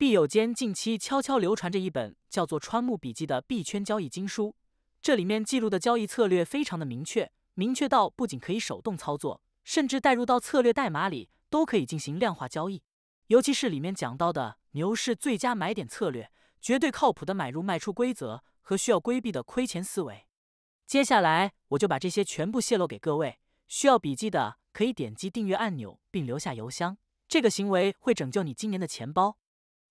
毕友间近期悄悄流传着一本叫做《川木笔记》的币圈交易经书，这里面记录的交易策略非常的明确，明确到不仅可以手动操作，甚至带入到策略代码里都可以进行量化交易。尤其是里面讲到的牛市最佳买点策略，绝对靠谱的买入卖出规则和需要规避的亏钱思维。接下来我就把这些全部泄露给各位，需要笔记的可以点击订阅按钮并留下邮箱，这个行为会拯救你今年的钱包。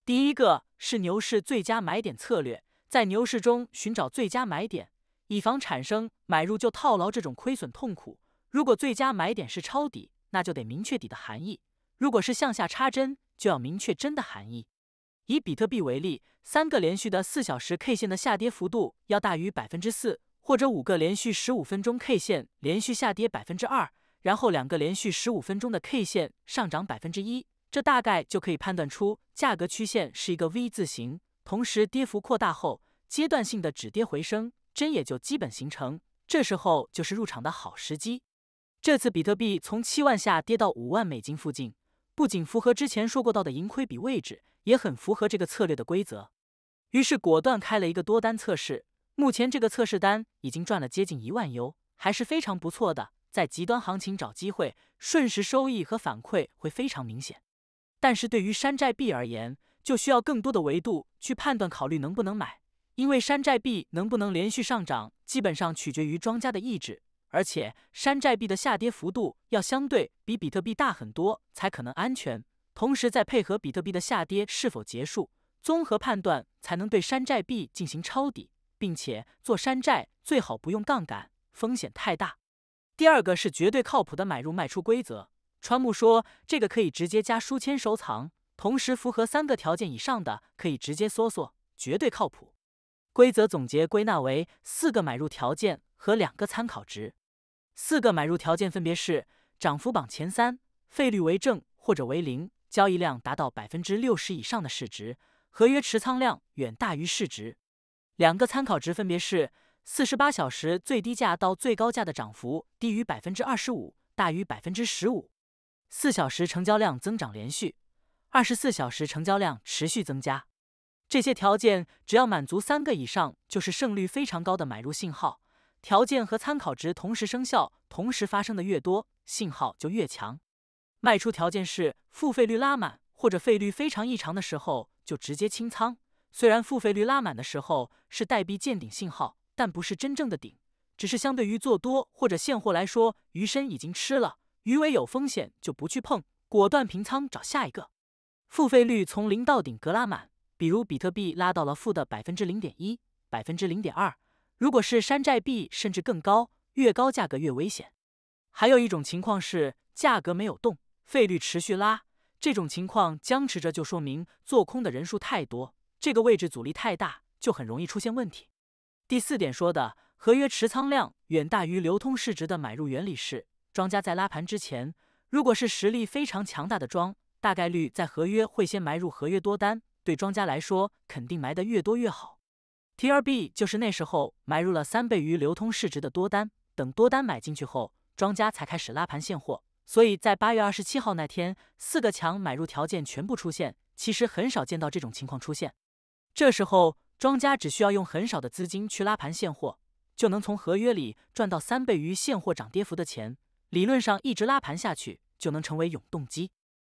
第一个是牛市最佳买点策略，在牛市中寻找最佳买点，以防产生买入就套牢这种亏损痛苦。如果最佳买点是抄底，那就得明确底的含义；如果是向下插针，就要明确针的含义。以比特币为例，三个连续的四小时 K 线的下跌幅度要大于百分之四，或者五个连续十五分钟 K 线连续下跌百分之二，然后两个连续十五分钟的 K 线上涨百分之一。这大概就可以判断出价格曲线是一个 V 字形，同时跌幅扩大后，阶段性的止跌回升针也就基本形成，这时候就是入场的好时机。这次比特币从七万下跌到五万美金附近，不仅符合之前说过到的盈亏比位置，也很符合这个策略的规则。于是果断开了一个多单测试，目前这个测试单已经赚了接近一万 U，还是非常不错的。在极端行情找机会，瞬时收益和反馈会非常明显。但是对于山寨币而言，就需要更多的维度去判断、考虑能不能买，因为山寨币能不能连续上涨，基本上取决于庄家的意志，而且山寨币的下跌幅度要相对比比特币大很多才可能安全。同时再配合比特币的下跌是否结束，综合判断才能对山寨币进行抄底，并且做山寨最好不用杠杆，风险太大。第二个是绝对靠谱的买入卖出规则。川木说：“这个可以直接加书签收藏，同时符合三个条件以上的，可以直接搜索，绝对靠谱。”规则总结归纳为四个买入条件和两个参考值。四个买入条件分别是：涨幅榜前三，费率为正或者为零，交易量达到百分之六十以上的市值，合约持仓量远大于市值。两个参考值分别是：四十八小时最低价到最高价的涨幅低于百分之二十五，大于百分之十五。四小时成交量增长连续，二十四小时成交量持续增加，这些条件只要满足三个以上，就是胜率非常高的买入信号。条件和参考值同时生效，同时发生的越多，信号就越强。卖出条件是付费率拉满或者费率非常异常的时候就直接清仓。虽然付费率拉满的时候是代币见顶信号，但不是真正的顶，只是相对于做多或者现货来说，鱼身已经吃了。鱼尾有风险就不去碰，果断平仓找下一个。付费率从零到顶格拉满，比如比特币拉到了负的百分之零点一、百分之零点二。如果是山寨币，甚至更高，越高价格越危险。还有一种情况是价格没有动，费率持续拉，这种情况僵持着就说明做空的人数太多，这个位置阻力太大，就很容易出现问题。第四点说的合约持仓量远大于流通市值的买入原理是。庄家在拉盘之前，如果是实力非常强大的庄，大概率在合约会先埋入合约多单，对庄家来说，肯定埋得越多越好。T R B 就是那时候埋入了三倍于流通市值的多单，等多单买进去后，庄家才开始拉盘现货。所以在八月二十七号那天，四个强买入条件全部出现，其实很少见到这种情况出现。这时候，庄家只需要用很少的资金去拉盘现货，就能从合约里赚到三倍于现货涨跌幅的钱。理论上一直拉盘下去就能成为永动机。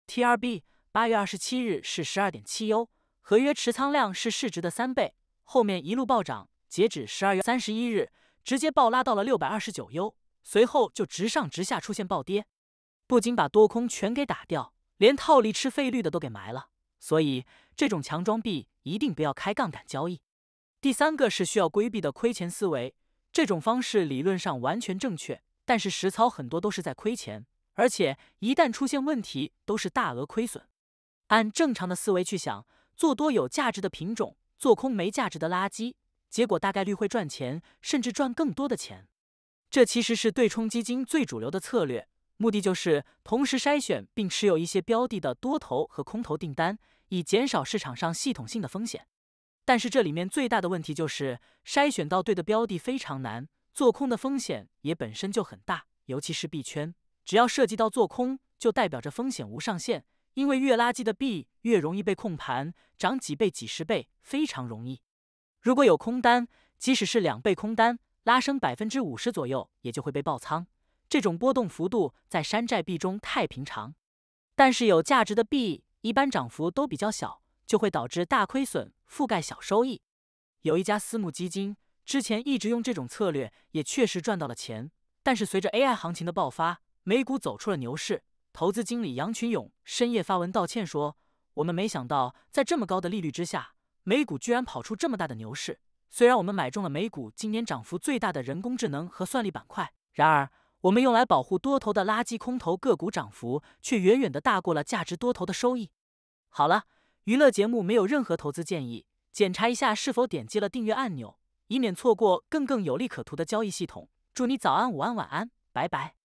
T R B 八月二十七日是十二点七 U，合约持仓量是市值的三倍，后面一路暴涨，截止十二月三十一日直接暴拉到了六百二十九 U，随后就直上直下出现暴跌，不仅把多空全给打掉，连套利吃费率的都给埋了。所以这种强装币一定不要开杠杆交易。第三个是需要规避的亏钱思维，这种方式理论上完全正确。但是实操很多都是在亏钱，而且一旦出现问题都是大额亏损。按正常的思维去想，做多有价值的品种，做空没价值的垃圾，结果大概率会赚钱，甚至赚更多的钱。这其实是对冲基金最主流的策略，目的就是同时筛选并持有一些标的的多头和空头订单，以减少市场上系统性的风险。但是这里面最大的问题就是筛选到对的标的非常难。做空的风险也本身就很大，尤其是币圈，只要涉及到做空，就代表着风险无上限。因为越垃圾的币越容易被控盘，涨几倍几十倍非常容易。如果有空单，即使是两倍空单，拉升百分之五十左右也就会被爆仓。这种波动幅度在山寨币中太平常，但是有价值的币一般涨幅都比较小，就会导致大亏损覆盖小收益。有一家私募基金。之前一直用这种策略，也确实赚到了钱。但是随着 AI 行情的爆发，美股走出了牛市。投资经理杨群勇深夜发文道歉说：“我们没想到，在这么高的利率之下，美股居然跑出这么大的牛市。虽然我们买中了美股今年涨幅最大的人工智能和算力板块，然而我们用来保护多头的垃圾空头个股涨幅却远远的大过了价值多头的收益。”好了，娱乐节目没有任何投资建议。检查一下是否点击了订阅按钮。以免错过更更有利可图的交易系统。祝你早安、午安、晚安，拜拜。